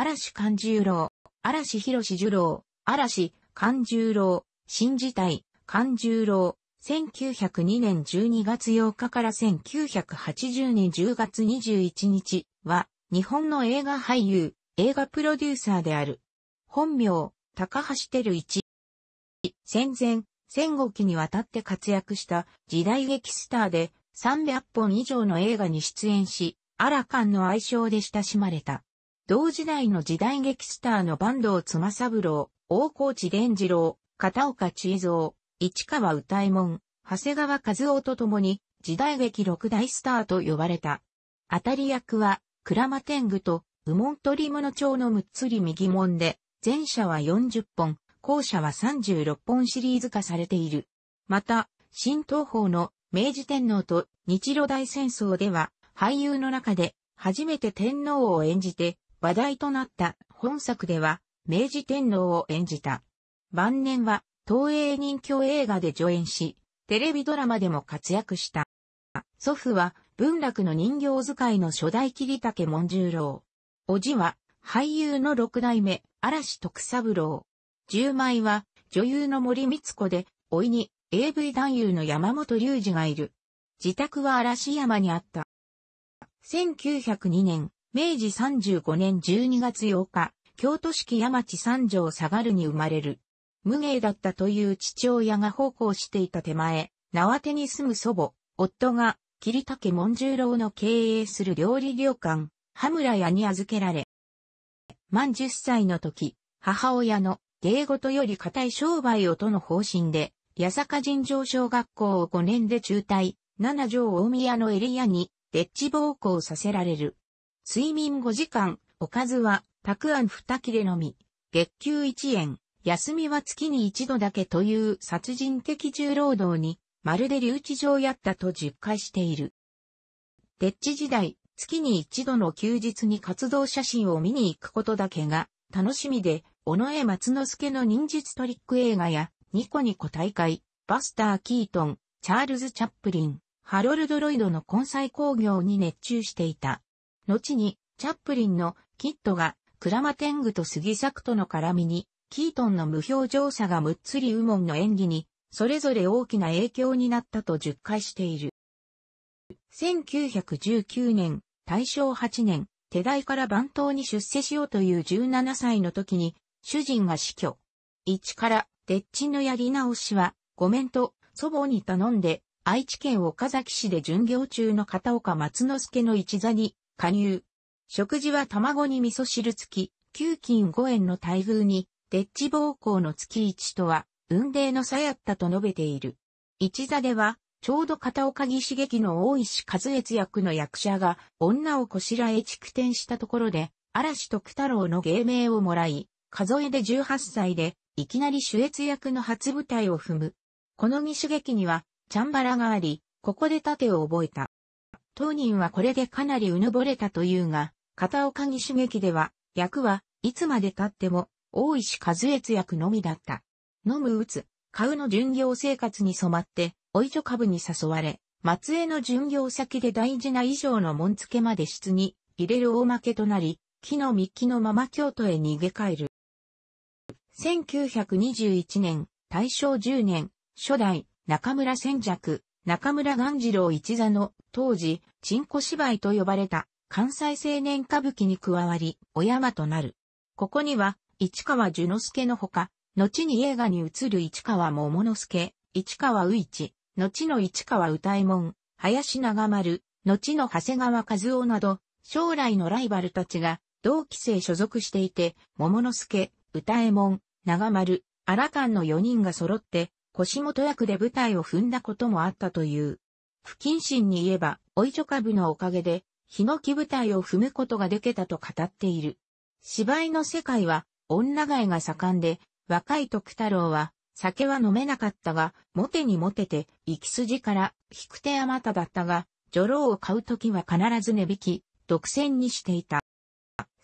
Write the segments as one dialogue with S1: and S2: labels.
S1: 嵐勘十郎、嵐広十郎、嵐勘十郎、新時代勘十郎、1902年12月8日から1980年10月21日は、日本の映画俳優、映画プロデューサーである。本名、高橋照一。戦前、戦後期にわたって活躍した時代劇スターで300本以上の映画に出演し、アラカンの愛称で親しまれた。同時代の時代劇スターの坂東妻三郎、大河内伝次郎、片岡千蔵、市川歌右衛門、長谷川和夫と共に、時代劇六大スターと呼ばれた。当たり役は、倉間天狗と、右門取物町のむっつり右門で、前者は40本、後者は36本シリーズ化されている。また、新東方の明治天皇と日露大戦争では、俳優の中で初めて天皇を演じて話題となった本作では、明治天皇を演じた。晩年は、東映人気映画で助演し、テレビドラマでも活躍した。祖父は、文楽の人形使いの初代桐竹門十郎。おじは、俳優の六代目、嵐徳三郎。十枚は、女優の森光子で、老いに、AV 男優の山本隆二がいる。自宅は嵐山にあった。1902年、明治35年12月8日、京都市山地三条下がるに生まれる。無芸だったという父親が奉公していた手前、縄手に住む祖母、夫が、桐竹文十郎の経営する料理旅館、羽村屋に預けられ、満十歳の時、母親の芸事より固い商売をとの方針で、八坂尋常小学校を5年で中退、七条大宮のエリアに、デッチ暴行させられる。睡眠5時間、おかずは、たくあん2切れのみ、月給1円、休みは月に1度だけという殺人的重労働に、まるで留置場やったと実感している。デッチ時代、月に1度の休日に活動写真を見に行くことだけが楽しみで、尾上松之助の忍術トリック映画や、ニコニコ大会、バスター・キートン、チャールズ・チャップリン、ハロルド・ロイドの根菜工業に熱中していた。後に、チャップリンのキッドが、クラマテングと杉作との絡みに、キートンの無表情さがむっつりウモンの演技に、それぞれ大きな影響になったと述懐している。1919年、大正8年、手代から番頭に出世しようという17歳の時に、主人が死去。一から、デッチのやり直しは、ごめんと、祖母に頼んで、愛知県岡崎市で巡業中の片岡松之助の一座に、加入。食事は卵に味噌汁付き、給金5円の待遇に、デッチ暴行の月1とは、運命の差やったと述べている。一座では、ちょうど片岡義激の大石和悦役の役者が、女をこしらえ築転したところで、嵐徳太郎の芸名をもらい、数えで18歳で、いきなり主悦役の初舞台を踏む。この義激には、チャンバラがあり、ここで盾を覚えた。当人はこれでかなりうぬぼれたというが、片岡義劇では、役はいつまで経っても、大石和悦役のみだった。飲む打つ、買うの巡業生活に染まって、おいちょ株に誘われ、松江の巡業先で大事な衣装の紋付けまで室に入れる大負けとなり、木の幹のまま京都へ逃げ帰る。1921年、大正10年、初代中村千尺、中村鴈治郎一座の当時、チンコ芝居と呼ばれた関西青年歌舞伎に加わり、お山となる。ここには、市川樹之助のほか、後に映画に映る市川桃之助、市川宇一、後の市川歌右衛門、林長丸、後の長谷川和夫など、将来のライバルたちが同期生所属していて、桃之助、歌右衛門、長丸、荒官の4人が揃って、腰元役で舞台を踏んだこともあったという。不謹慎に言えば、おいちょ株のおかげで、ヒノキ舞台を踏むことができたと語っている。芝居の世界は、女街が盛んで、若い徳太郎は、酒は飲めなかったが、モテにモテて、行き筋から、引く手あまただったが、女郎を買うときは必ず値引き、独占にしていた。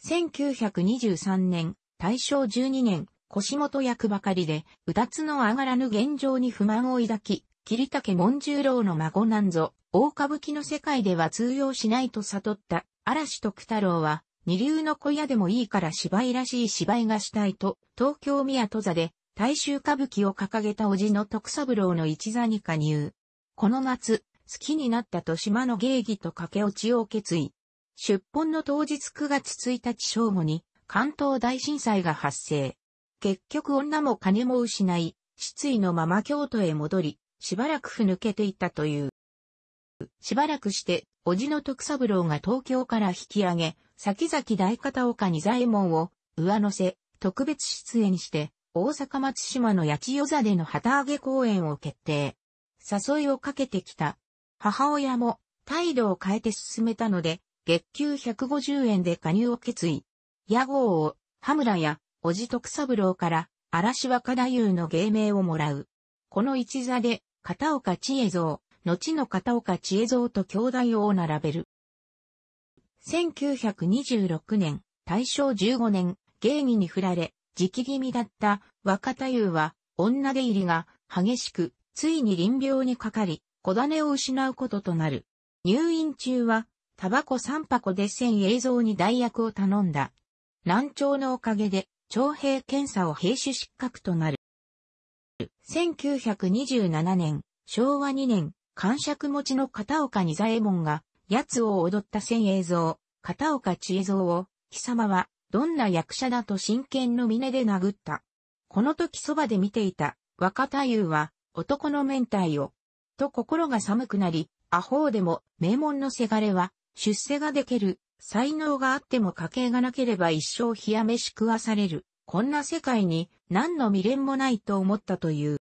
S1: 1923年、大正12年、腰元役ばかりで、うたつの上がらぬ現状に不満を抱き、桐竹門十郎の孫なんぞ、大歌舞伎の世界では通用しないと悟った嵐徳太郎は、二流の小屋でもいいから芝居らしい芝居がしたいと、東京宮戸座で大衆歌舞伎を掲げた叔父の徳三郎の一座に加入。この夏、好きになったと島の芸妓と駆け落ちを決意。出本の当日9月1日正午に関東大震災が発生。結局女も金も失い、失意のまま京都へ戻り、しばらくふぬけていったという。しばらくして、叔父の徳三郎が東京から引き上げ、先々大片岡二左衛門を上乗せ、特別出演して、大阪松島の八千代座での旗揚げ公演を決定。誘いをかけてきた。母親も態度を変えて進めたので、月給150円で加入を決意。屋号を、羽村やおじ徳三郎から、嵐若太夫の芸名をもらう。この一座で、片岡千恵蔵、後の片岡千恵蔵と兄弟を並べる。1926年、大正15年、芸儀に振られ、直気味だった若太夫は、女出入りが激しく、ついに臨病にかかり、小種を失うこととなる。入院中は、タバコ3箱で千映像に代役を頼んだ。難聴のおかげで、徴兵検査を兵種失格となる。1927年、昭和2年、感触持ちの片岡仁左衛門が、奴を踊った千映像、片岡千恵像を、貴様は、どんな役者だと真剣の峰で殴った。この時そばで見ていた、若太夫は、男の面体を、と心が寒くなり、アホーでも、名門のせがれは、出世ができる、才能があっても家計がなければ一生冷や飯食わされる。こんな世界に何の未練もないと思ったという。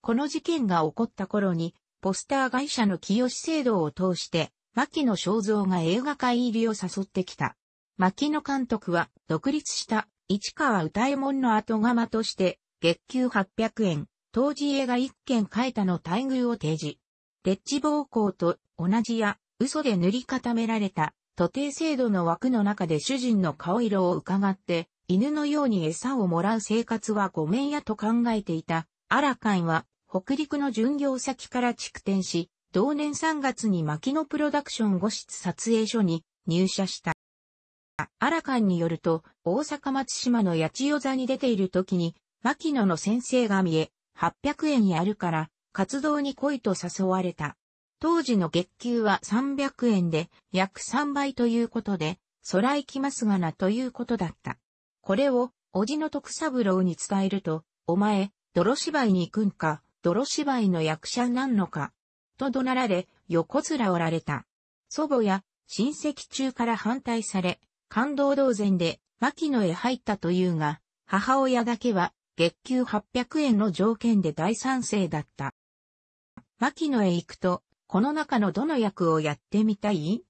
S1: この事件が起こった頃に、ポスター会社の清志制度を通して、牧野正造が映画界入りを誘ってきた。牧野監督は独立した市川歌右衛門の後釜として、月給800円、当時映画1件書えたの待遇を提示。デッチ暴行と同じや、嘘で塗り固められた徒弟制度の枠の中で主人の顔色を伺って、犬のように餌をもらう生活はごめんやと考えていた、アラカンは、北陸の巡業先から築転し、同年3月に牧野プロダクション5室撮影所に入社した。アラカンによると、大阪松島の八千代座に出ている時に、牧野の先生が見え、800円やるから、活動に来いと誘われた。当時の月給は300円で約3倍ということで、空行きますがなということだった。これを、おじの徳三郎に伝えると、お前、泥芝居に行くんか、泥芝居の役者なんのか、と怒鳴られ、横面おられた。祖母や親戚中から反対され、感動同然で牧野へ入ったというが、母親だけは月給800円の条件で大賛成だった。牧野へ行くと、この中のどの役をやってみたい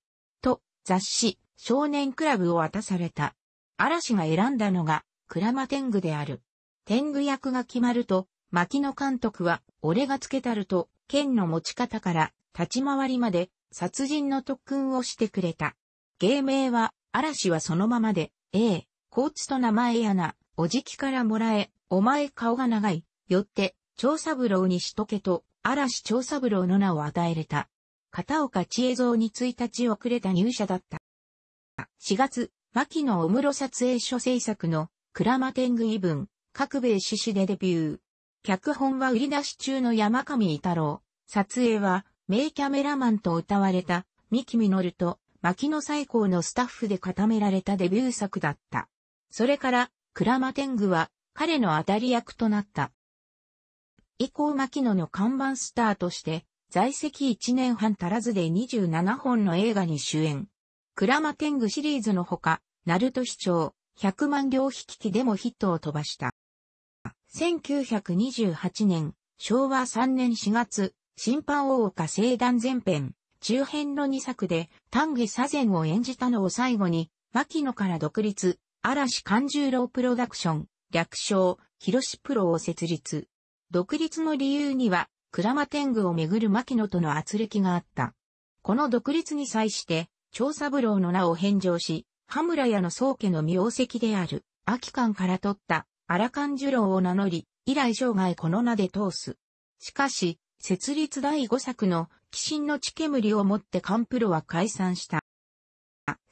S1: と、雑誌、少年クラブを渡された。嵐が選んだのが、鞍馬天狗である。天狗役が決まると、牧野監督は、俺がつけたると、剣の持ち方から、立ち回りまで、殺人の特訓をしてくれた。芸名は、嵐はそのままで、ええ、コーツと名前やな、おじきからもらえ、お前顔が長い、よって、長三郎にしとけと、嵐長三郎の名を与えれた。片岡千恵蔵に1日遅れた入社だった。4月、牧野小室撮影所制作の、テン天狗異ン、各米志士でデビュー。脚本は売り出し中の山上太郎。撮影は、名キャメラマンと歌われた、三木実と、牧野最高のスタッフで固められたデビュー作だった。それから、マテ天狗は、彼の当たり役となった。以降牧野の看板スターとして、在籍1年半足らずで27本の映画に主演。クラマテングシリーズのほか、ナルト市長、100万両引き機でもヒットを飛ばした。1928年、昭和3年4月、審判大岡聖団前編、中編の2作で、丹下左前を演じたのを最後に、牧野から独立、嵐勘十郎プロダクション、略称、広志プロを設立。独立の理由には、倉間天狗をめぐる牧野との圧力があった。この独立に際して、長三郎の名を返上し、羽村屋の宗家の名跡である、秋官から取った荒勘寿郎を名乗り、以来生涯この名で通す。しかし、設立第5作の鬼神の血煙をもってカンプロは解散した。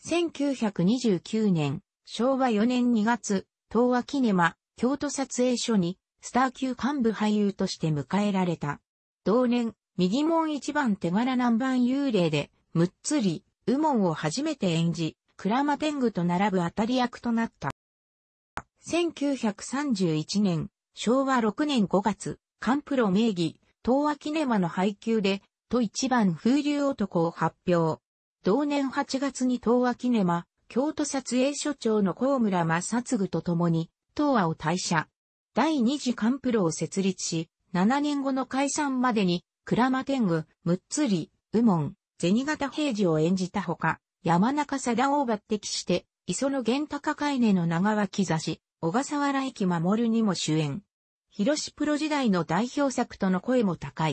S1: 1929年、昭和4年2月、東和キネマ、京都撮影所にスター級幹部俳優として迎えられた。同年、右門一番手柄南蛮幽霊で、むっつり、右門を初めて演じ、クラマ狗と並ぶ当たり役となった。1931年、昭和6年5月、カンプロ名義、東亜キネマの配給で、と一番風流男を発表。同年8月に東亜キネマ、京都撮影所長の高村正嗣と共に、東亜を退社。第二次カンプロを設立し、7年後の解散までに、鞍馬天狗、むっつり、右門、銭形平次を演じたほか、山中貞夫抜擢して、磯野源高海根の長脇座し、小笠原駅守にも主演。広志プロ時代の代表作との声も高い。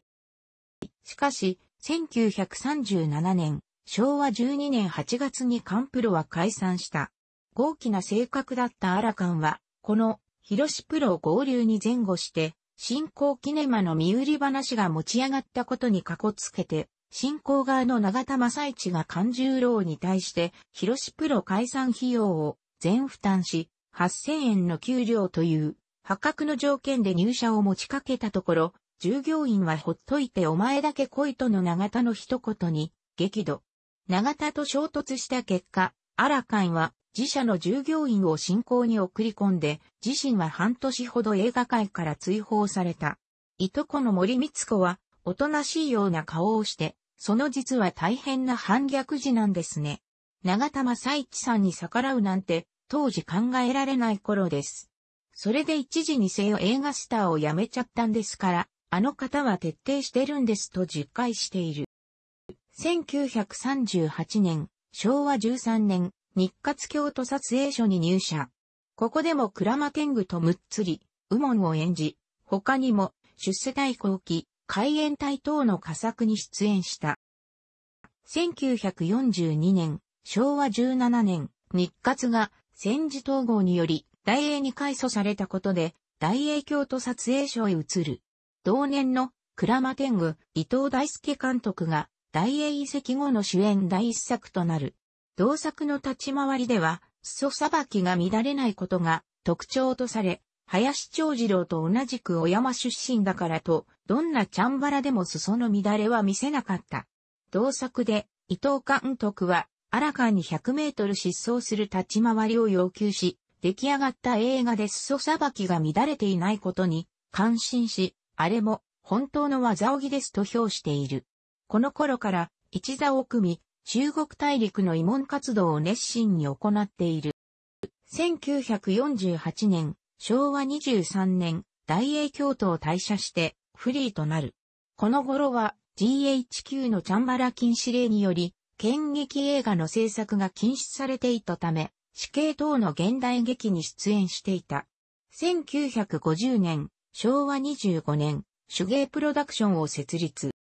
S1: しかし、1937年、昭和12年8月にカンプロは解散した。豪気な性格だったアラカンは、この広志プロを合流に前後して、新興キネマの身売り話が持ち上がったことにかこつけて、新興側の永田正一が勘十郎に対して、広志プロ解散費用を全負担し、8000円の給料という、破格の条件で入社を持ちかけたところ、従業員はほっといてお前だけ来いとの永田の一言に、激怒。永田と衝突した結果、アラカンは自社の従業員を信仰に送り込んで、自身は半年ほど映画界から追放された。いとこの森光子は、おとなしいような顔をして、その実は大変な反逆児なんですね。長玉佐一さんに逆らうなんて、当時考えられない頃です。それで一時にせよ映画スターを辞めちゃったんですから、あの方は徹底してるんですと実戒している。1938年、昭和13年、日活京都撮影所に入社。ここでも倉間天狗とむっつり、右門を演じ、他にも出世大公記、海援隊等の佳作に出演した。1942年、昭和17年、日活が戦時統合により大英に改祖されたことで、大英京都撮影所へ移る。同年の倉間天狗、伊藤大輔監督が大英遺跡後の主演第一作となる。同作の立ち回りでは、裾さばきが乱れないことが特徴とされ、林長次郎と同じく小山出身だからと、どんなチャンバラでも裾の乱れは見せなかった。同作で、伊藤監督は、荒川に100メートル失踪する立ち回りを要求し、出来上がった映画で裾さばきが乱れていないことに、感心し、あれも、本当の技おぎですと評している。この頃から、一座を組み、中国大陸の慰問活動を熱心に行っている。1948年、昭和23年、大英京都を退社して、フリーとなる。この頃は、GHQ のチャンバラ禁止令により、剣劇映画の制作が禁止されていたため、死刑等の現代劇に出演していた。1950年、昭和25年、手芸プロダクションを設立。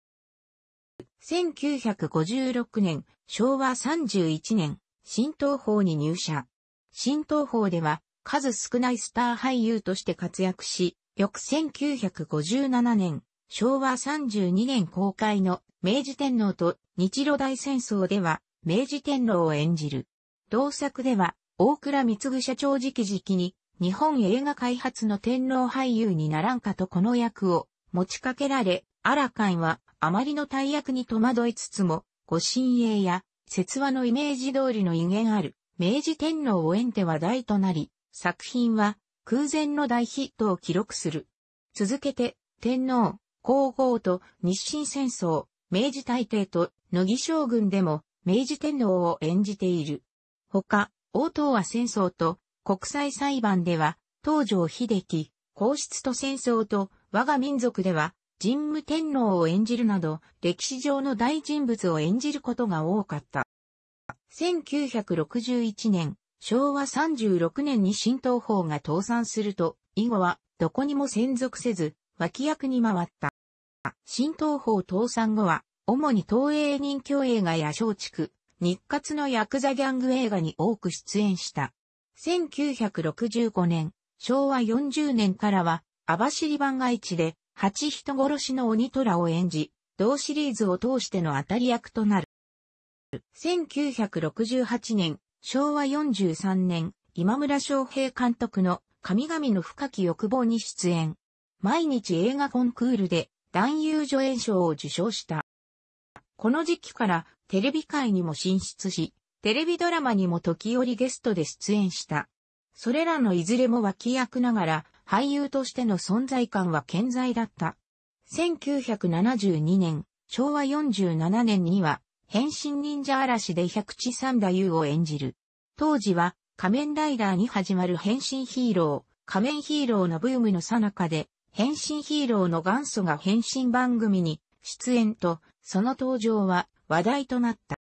S1: 1956年、昭和31年、新東宝に入社。新東宝では、数少ないスター俳優として活躍し、翌1957年、昭和32年公開の明治天皇と日露大戦争では明治天皇を演じる。同作では大倉光社長直々に日本映画開発の天皇俳優にならんかとこの役を持ちかけられ、アラカンはあまりの大役に戸惑いつつも、ご神栄や、説話のイメージ通りの威厳ある、明治天皇を縁て話題となり、作品は空前の大ヒットを記録する。続けて、天皇、皇后と日清戦争、明治大帝と乃木将軍でも明治天皇を演じている。他、大東亜戦争と国際裁判では、東条秀樹、皇室と戦争と我が民族では、神武天皇を演じるなど、歴史上の大人物を演じることが多かった。1961年、昭和36年に新東宝が倒産すると、以後はどこにも専属せず、脇役に回った。新東宝倒産後は、主に東映人気映画や松竹、日活のヤクザギャング映画に多く出演した。1965年、昭和40年からは、網走番外地で、八人殺しの鬼虎を演じ、同シリーズを通しての当たり役となる。1968年、昭和43年、今村昌平監督の神々の深き欲望に出演。毎日映画コンクールで男優助演賞を受賞した。この時期からテレビ界にも進出し、テレビドラマにも時折ゲストで出演した。それらのいずれも脇役ながら俳優としての存在感は健在だった。1972年、昭和47年には、変身忍者嵐で百地三太夫を演じる。当時は、仮面ライダーに始まる変身ヒーロー、仮面ヒーローのブームの最中で、変身ヒーローの元祖が変身番組に出演と、その登場は話題となった。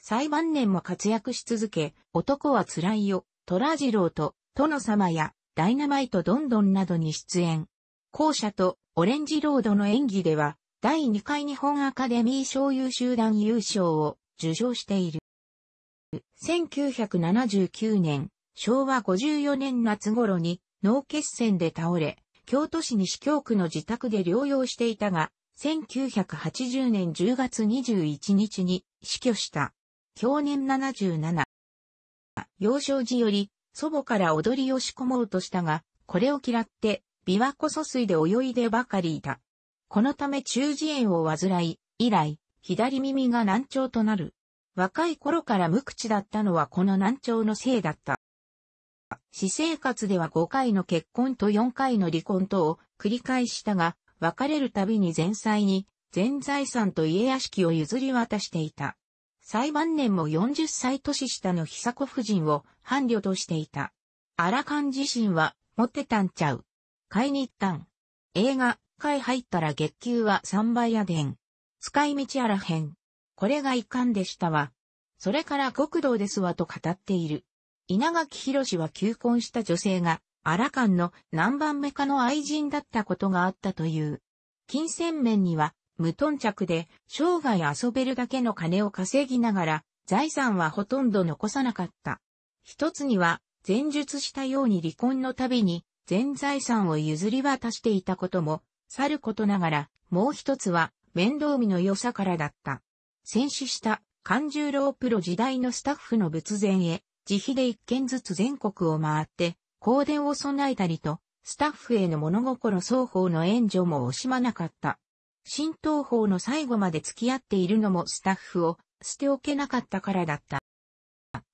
S1: 最晩年も活躍し続け、男は辛いよ、虎次郎と、殿様や、ダイナマイトドンドンなどに出演。校舎とオレンジロードの演技では、第2回日本アカデミー賞優秀団優勝を受賞している。1979年、昭和54年夏頃に脳血栓で倒れ、京都市西京区の自宅で療養していたが、1980年10月21日に死去した。去年77。幼少時より祖母から踊りを仕込もうとしたが、これを嫌って、琵琶湖疎水で泳いでばかりいた。このため中耳炎を患い、以来、左耳が難聴となる。若い頃から無口だったのはこの難聴のせいだった。私生活では5回の結婚と4回の離婚とを繰り返したが、別れるたびに前妻に、全財産と家屋敷を譲り渡していた。最晩年も40歳年下の久子夫人を伴侶としていた。アラカン自身は、持ってたんちゃう。買いに行ったん。映画、買い入ったら月給は3倍やでん。使い道あらへん。これが遺憾でしたわ。それから極道ですわと語っている。稲垣博士は求婚した女性が、アラカンの何番目かの愛人だったことがあったという。金銭面には、無頓着で、生涯遊べるだけの金を稼ぎながら、財産はほとんど残さなかった。一つには、前述したように離婚のたびに、全財産を譲り渡していたことも、さることながら、もう一つは、面倒見の良さからだった。戦死した勘十郎プロ時代のスタッフの仏前へ、自費で一軒ずつ全国を回って、香典を備えたりと、スタッフへの物心双方の援助も惜しまなかった。新東方の最後まで付き合っているのもスタッフを捨ておけなかったからだった。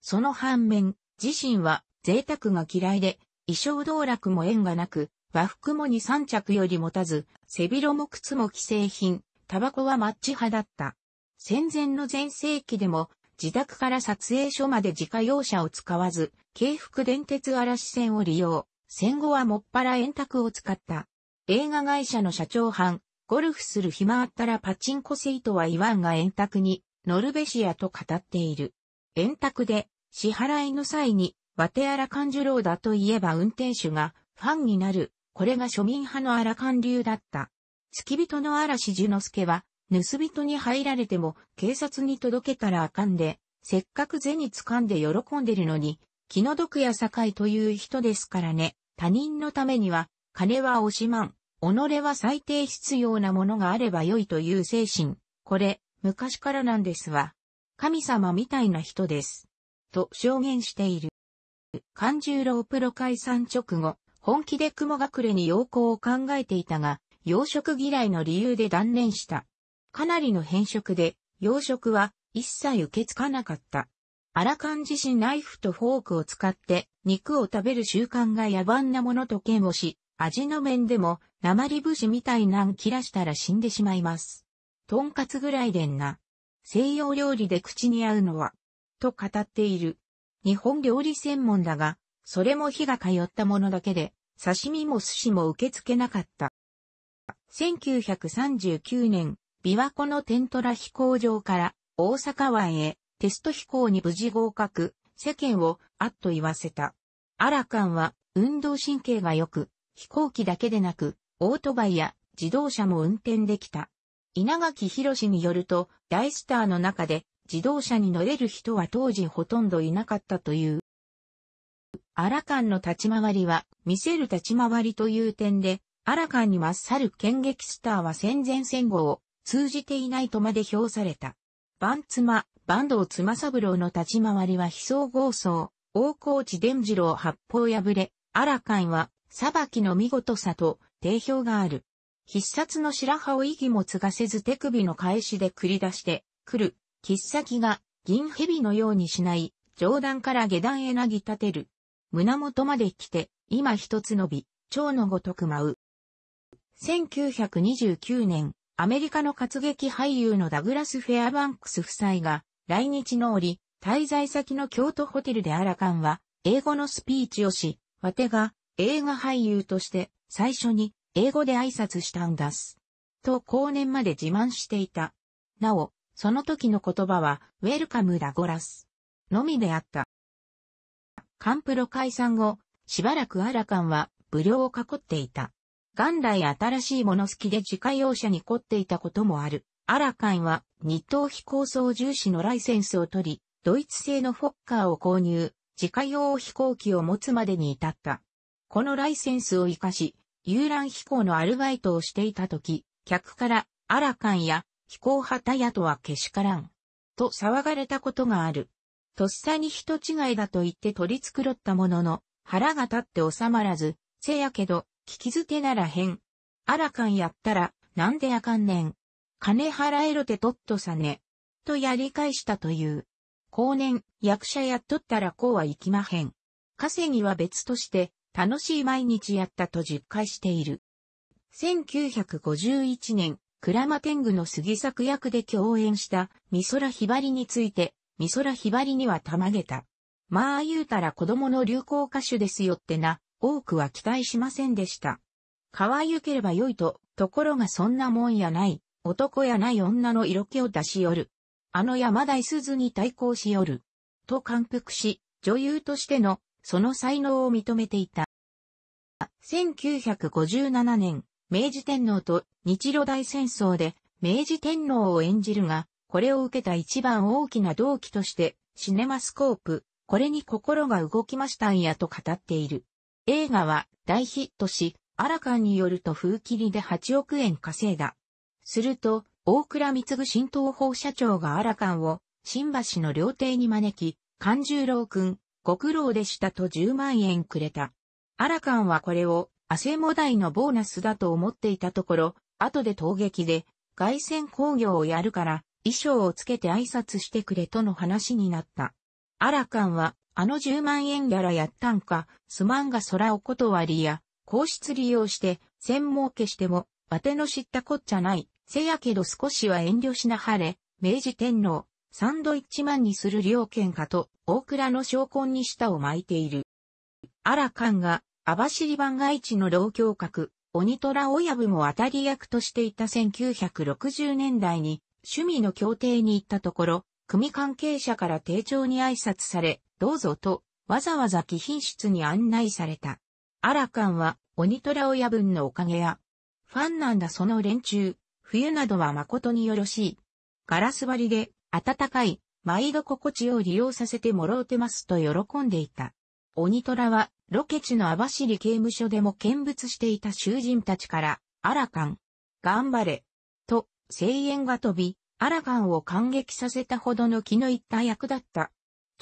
S1: その反面、自身は贅沢が嫌いで、衣装道楽も縁がなく、和服もに三着より持たず、背広も靴も既製品、タバコはマッチ派だった。戦前の前世紀でも、自宅から撮影所まで自家用車を使わず、京福電鉄嵐線を利用、戦後はもっぱら円卓を使った。映画会社の社長班、ゴルフする暇あったらパチンコセイとは言わんが円卓に乗るべしやと語っている。円卓で支払いの際にワテアラカンジュロウだといえば運転手がファンになる。これが庶民派のアラカン流だった。付き人の嵐樹之助は盗人に入られても警察に届けたらあかんで、せっかく銭掴んで喜んでるのに、気の毒や境という人ですからね、他人のためには金は惜しまん。己は最低必要なものがあれば良いという精神。これ、昔からなんですわ。神様みたいな人です。と証言している。勘十郎プロ解散直後、本気で雲隠れに陽光を考えていたが、養殖嫌いの理由で断念した。かなりの変色で、養殖は一切受け付かなかった。荒勘自身ナイフとフォークを使って肉を食べる習慣が野蛮なものと嫌悪し、味の面でも、鉛節みたいなん切らしたら死んでしまいます。とんかつぐらいでんな。西洋料理で口に合うのは、と語っている。日本料理専門だが、それも火が通ったものだけで、刺身も寿司も受け付けなかった。1939年、琵琶湖の天虎飛行場から大阪湾へテスト飛行に無事合格、世間をあっと言わせた。アラカンは運動神経が良く、飛行機だけでなく、オートバイや自動車も運転できた。稲垣博によると、大スターの中で自動車に乗れる人は当時ほとんどいなかったという。アラカンの立ち回りは、見せる立ち回りという点で、アラカンにっさる剣撃スターは戦前戦後を通じていないとまで評された。バンツマ、バンドツマサブロウの立ち回りは非壮合奏、大河内伝次郎八方破れ、アラカンは裁きの見事さと定評がある。必殺の白羽を意義も継がせず手首の返しで繰り出してくる、切っ先が銀蛇のようにしない、上段から下段へなぎ立てる。胸元まで来て、今一つ伸び、蝶のごとく舞う。1929年、アメリカの活劇俳優のダグラス・フェアバンクス夫妻が、来日の折、滞在先の京都ホテルでアラカンは、英語のスピーチをし、ワテが、映画俳優として最初に英語で挨拶したんだす。と後年まで自慢していた。なお、その時の言葉は、ウェルカムラゴラス。のみであった。カンプロ解散後、しばらくアラカンは、無料を囲っていた。元来新しいもの好きで自家用車に凝っていたこともある。アラカンは、日東飛行層重視のライセンスを取り、ドイツ製のフォッカーを購入、自家用飛行機を持つまでに至った。このライセンスを活かし、遊覧飛行のアルバイトをしていた時、客から、アラカンや、飛行旗やとはけしからん。と騒がれたことがある。とっさに人違いだと言って取り繕ったものの、腹が立って収まらず、せやけど、聞き捨てならへん。あらかんやったら、なんであかんねん。金払えろてとっとさね。とやり返したという。後年、役者やっとったらこうはいきまへん。稼ぎは別として、楽しい毎日やったと実感している。1951年、鞍馬天狗の杉作役で共演した美空ひばりについて、美空ひばりにはたまげた。まあ言うたら子供の流行歌手ですよってな、多くは期待しませんでした。可愛ければ良いと、ところがそんなもんやない、男やない女の色気を出しよる。あの山田鈴に対抗しよる。と感服し、女優としてのその才能を認めていた。1957年、明治天皇と日露大戦争で明治天皇を演じるが、これを受けた一番大きな動機として、シネマスコープ、これに心が動きましたんやと語っている。映画は大ヒットし、アラカンによると風切りで8億円稼いだ。すると、大倉ぐ。新東方社長がアラカンを、新橋の料亭に招き、勘十郎君、ご苦労でしたと10万円くれた。アラカンはこれを、アセモ代のボーナスだと思っていたところ、後で陶撃で、外線工業をやるから、衣装をつけて挨拶してくれとの話になった。アラカンは、あの10万円ギャラやったんか、すまんが空を断りや、皇室利用して、専門家しても、わての知ったこっちゃない、せやけど少しは遠慮しなはれ、明治天皇、サンドイッチマンにする両剣家と大倉の昇魂に舌を巻いている。アラカンがシリ番外地の老教閣、鬼虎親分も当たり役としていた1960年代に趣味の協定に行ったところ、組関係者から丁重に挨拶され、どうぞと、わざわざ貴賓室に案内された。アラカンは、鬼虎親分のおかげや、ファンなんだその連中、冬などは誠によろしい。ガラス張りで、暖かい、毎度心地を利用させてもろうてますと喜んでいた。鬼虎は、ロケ地の網走刑務所でも見物していた囚人たちから、アラカン、頑張れ、と、声援が飛び、アラカンを感激させたほどの気の入った役だった。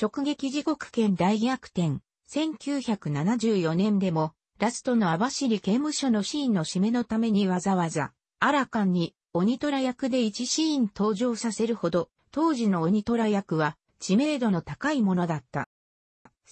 S1: 直撃時刻圏大逆転、1974年でも、ラストの網走刑務所のシーンの締めのためにわざわざ、アラカンに、鬼虎役で一シーン登場させるほど、当時の鬼虎役は知名度の高いものだった。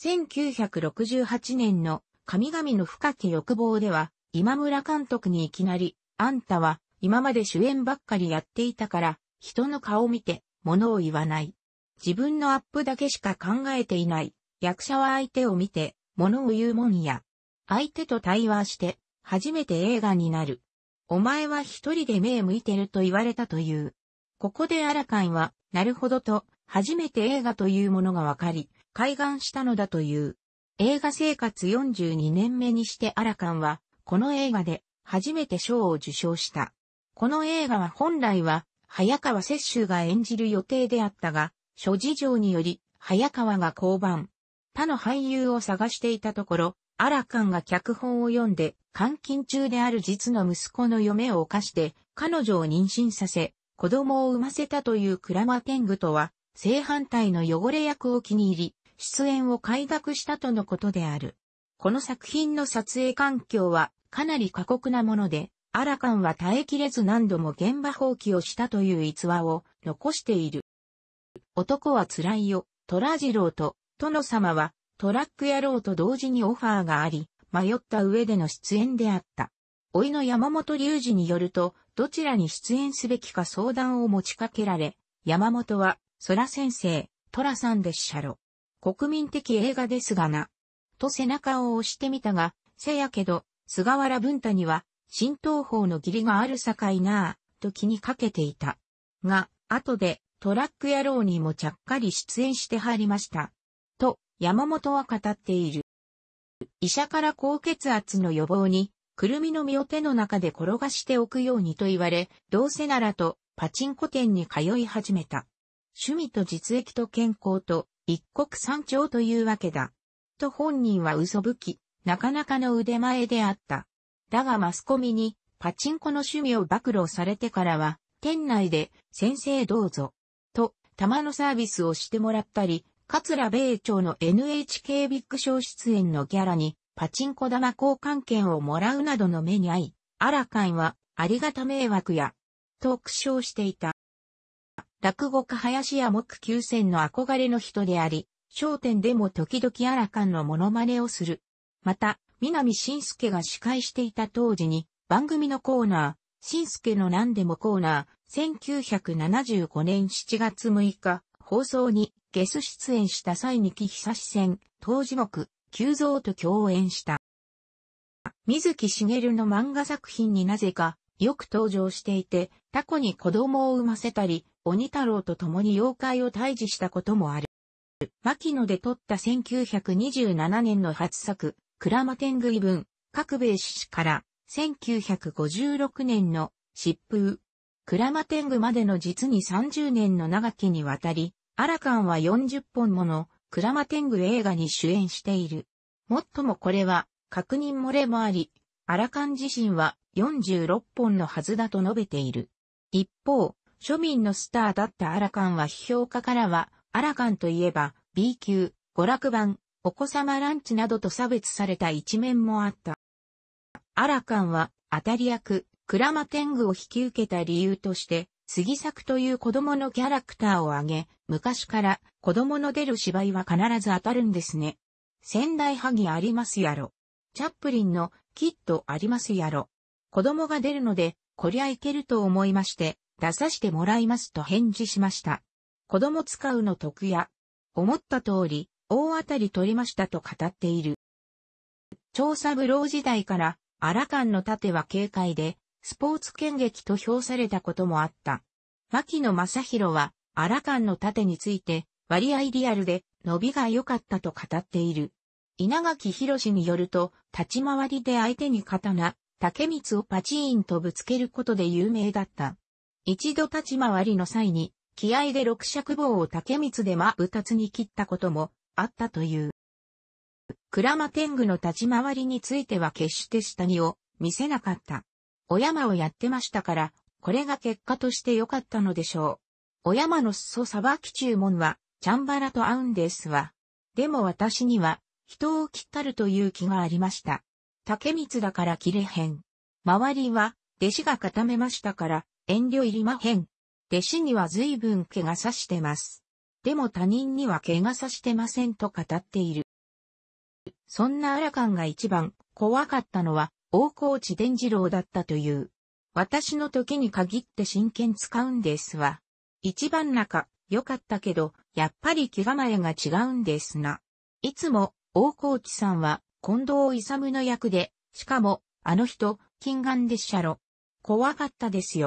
S1: 1968年の神々の深き欲望では、今村監督にいきなり、あんたは今まで主演ばっかりやっていたから、人の顔見て、物を言わない。自分のアップだけしか考えていない。役者は相手を見て、物を言うもんや。相手と対話して、初めて映画になる。お前は一人で目向いてると言われたという。ここでアラカンは、なるほどと、初めて映画というものがわかり、開眼したのだという。映画生活42年目にしてアラカンは、この映画で初めて賞を受賞した。この映画は本来は、早川雪舟が演じる予定であったが、諸事情により、早川が降板。他の俳優を探していたところ、アラカンが脚本を読んで、監禁中である実の息子の嫁を犯して、彼女を妊娠させ、子供を産ませたというクラマテングとは、正反対の汚れ役を気に入り、出演を快諾したとのことである。この作品の撮影環境はかなり過酷なもので、アラカンは耐えきれず何度も現場放棄をしたという逸話を残している。男は辛いよ、トラジローと、殿様はトラック野郎と同時にオファーがあり、迷った上での出演であった。老いの山本隆二によると、どちらに出演すべきか相談を持ちかけられ、山本は、空先生、寅さんでっしゃろ。国民的映画ですがな。と背中を押してみたが、せやけど、菅原文太には、新東方の義理があるさかいなあ、と気にかけていた。が、後で、トラック野郎にもちゃっかり出演してはりました。と、山本は語っている。医者から高血圧の予防にくるみの実を手の中で転がしておくようにと言われ、どうせならと、パチンコ店に通い始めた。趣味と実益と健康と、一国三長というわけだ。と本人は嘘吹き、なかなかの腕前であった。だがマスコミに、パチンコの趣味を暴露されてからは、店内で、先生どうぞ、と、玉のサービスをしてもらったり、桂米朝の NHK ビッグショー出演のギャラにパチンコ玉交換券をもらうなどの目に遭い、アラカンはありがた迷惑や、と苦笑していた。落語家林家木九千の憧れの人であり、商店でも時々アラカンのモノマネをする。また、南信介が司会していた当時に、番組のコーナー、信介の何でもコーナー、1975年7月6日、放送にゲス出演した際に木久志戦、当時木、急増と共演した。水木しげるの漫画作品になぜかよく登場していて、タコに子供を産ませたり、鬼太郎と共に妖怪を退治したこともある。牧野で撮った1927年の初作、鞍馬天狗ン、各米志から1956年の疾風、鞍馬天狗までの実に30年の長きにわたり、アラカンは40本ものクラマテング映画に主演している。もっともこれは確認漏れもあり、アラカン自身は46本のはずだと述べている。一方、庶民のスターだったアラカンは批評家からは、アラカンといえば B 級、娯楽版、お子様ランチなどと差別された一面もあった。アラカンは、当たり役、クラマテングを引き受けた理由として、杉作という子供のキャラクターを挙げ、昔から子供の出る芝居は必ず当たるんですね。仙台萩ありますやろ。チャップリンのきっとありますやろ。子供が出るので、こりゃいけると思いまして、出させてもらいますと返事しました。子供使うの得や。思った通り、大当たり取りましたと語っている。調査ブロー時代から、アラカンの盾は警戒で、スポーツ剣劇と評されたこともあった。牧野正宏は、荒間の盾について、割合リアルで、伸びが良かったと語っている。稲垣博によると、立ち回りで相手に刀、竹光をパチーンとぶつけることで有名だった。一度立ち回りの際に、気合で六尺棒を竹光でまぶたつに切ったこともあったという。鞍馬天狗の立ち回りについては決して下着を見せなかった。お山をやってましたから、これが結果として良かったのでしょう。お山の裾さばき注文は、チャンバラと合うんですわ。でも私には、人を切ったるという気がありました。竹光だから切れへん。周りは、弟子が固めましたから、遠慮いりまへん。弟子には随分怪我さしてます。でも他人には怪我さしてませんと語っている。そんなアラカンが一番怖かったのは大河内伝次郎だったという。私の時に限って真剣使うんですわ。一番中、良かったけど、やっぱり気構えが違うんですな。いつも、大河内さんは、近藤勇の役で、しかも、あの人、近眼でっしゃろ。怖かったですよ。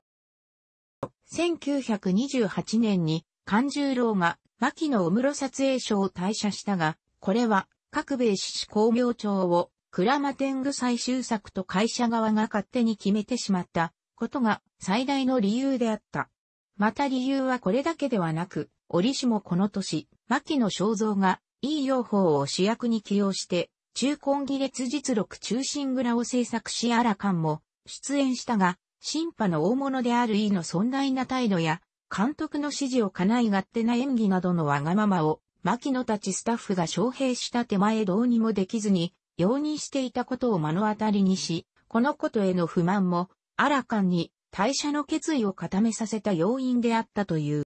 S1: 1928年に、勘十郎が、牧野小室撮影所を退社したが、これは、各米市士工業庁をクラマテング最終作と会社側が勝手に決めてしまったことが最大の理由であった。また理由はこれだけではなく、折しもこの年、牧野正造が、いい用法を主役に起用して、中根技列実録中心蔵を制作しアラカンも出演したが、審判の大物である E の尊大な態度や、監督の指示を叶いってな演技などのわがままを、牧野たちスタッフが招聘した手前どうにもできずに、容認していたことを目の当たりにし、このことへの不満も、アラカンに退社の決意を固めさせた要因であったという。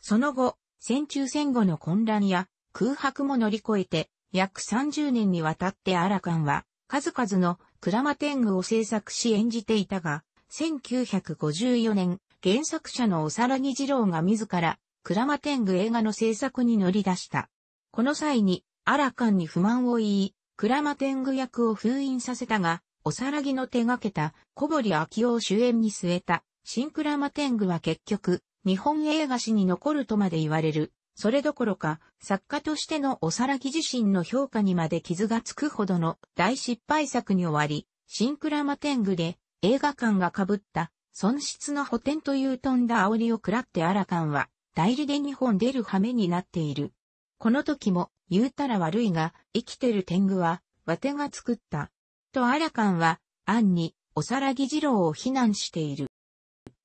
S1: その後、戦中戦後の混乱や空白も乗り越えて、約30年にわたってアラカンは、数々のクラマテングを制作し演じていたが、1954年、原作者のおさらぎ二郎が自ら、クラマテング映画の制作に乗り出した。この際に、アラカンに不満を言い、クマテ天狗役を封印させたが、おさらぎの手がけた小堀昭夫を主演に据えた、新マテ天狗は結局、日本映画史に残るとまで言われる。それどころか、作家としてのおさらぎ自身の評価にまで傷がつくほどの大失敗作に終わり、新マテ天狗で映画館が被った損失の補填という飛んだ煽りを食らってアラカンは代理で日本出る羽目になっている。この時も言うたら悪いが、生きてる天狗は、わてが作った。とアラカンは、暗に、おさらぎ二郎を非難している。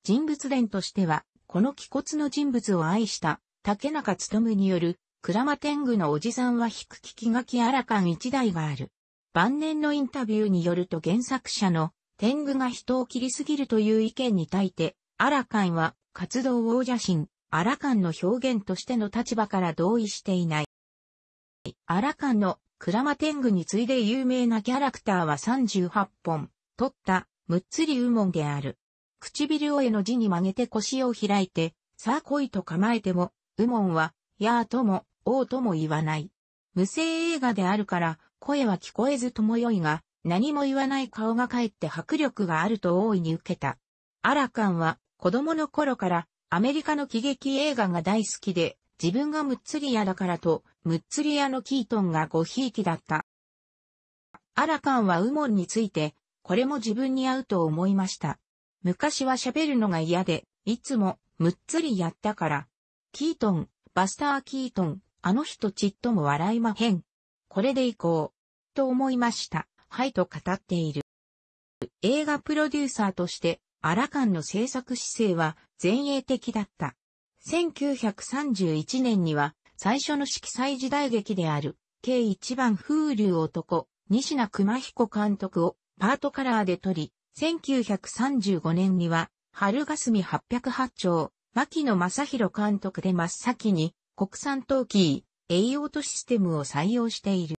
S1: 人物伝としては、この気骨の人物を愛した、竹中むによる、ラマ天狗のおじさんは引く聞き書きアラカン一台がある。晩年のインタビューによると原作者の、天狗が人を切りすぎるという意見に対て、アラカンは、活動王者心、アラカンの表現としての立場から同意していない。アラカンのクラマテングに次いで有名なキャラクターは38本、取った、むっつりウモンである。唇を絵の字に曲げて腰を開いて、さあ来いと構えても、ウモンは、やーとも、おーとも言わない。無声映画であるから、声は聞こえずともよいが、何も言わない顔がかえって迫力があると大いに受けた。アラカンは、子供の頃から、アメリカの喜劇映画が大好きで、自分がムッツリアだからと、ムッツリアのキートンがごひいきだった。アラカンはウモンについて、これも自分に合うと思いました。昔は喋るのが嫌で、いつも、むっつりやったから。キートン、バスター・キートン、あの人ちっとも笑いまへん。これで行こう。と思いました。はいと語っている。映画プロデューサーとして、アラカンの制作姿勢は前衛的だった。1931年には、最初の色彩時代劇である、計一番風流男、西名熊彦監督をパートカラーで撮り、1935年には、春霞808丁、牧野正宏監督で真っ先に、国産陶器、栄養とシステムを採用している。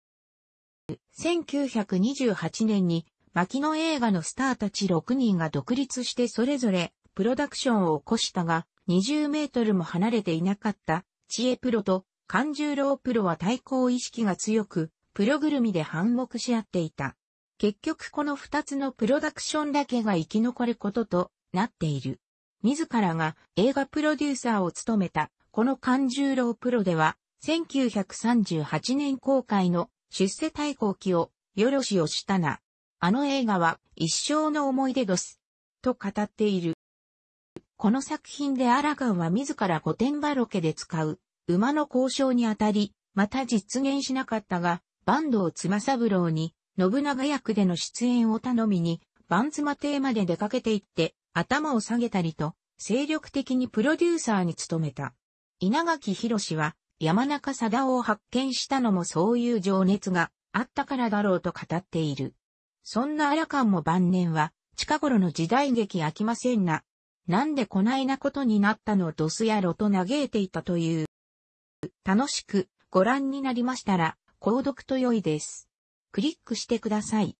S1: 1928年に、牧野映画のスターたち6人が独立してそれぞれ、プロダクションを起こしたが、20メートルも離れていなかった知恵プロと勘十郎プロは対抗意識が強く、プロぐるみで反目し合っていた。結局この二つのプロダクションだけが生き残ることとなっている。自らが映画プロデューサーを務めた、この勘十郎プロでは、1938年公開の出世対抗期を、よろしをしたな。あの映画は一生の思い出どす。と語っている。この作品でアラガンは自ら御殿場ロケで使う馬の交渉にあたり、また実現しなかったが、坂東妻三郎に信長役での出演を頼みに、番妻邸まで出かけていって頭を下げたりと、精力的にプロデューサーに務めた。稲垣博は山中貞夫を発見したのもそういう情熱があったからだろうと語っている。そんな荒ンも晩年は近頃の時代劇飽きませんななんでこないなことになったのドスやろと嘆いていたという。楽しくご覧になりましたら、購読と良いです。クリックしてください。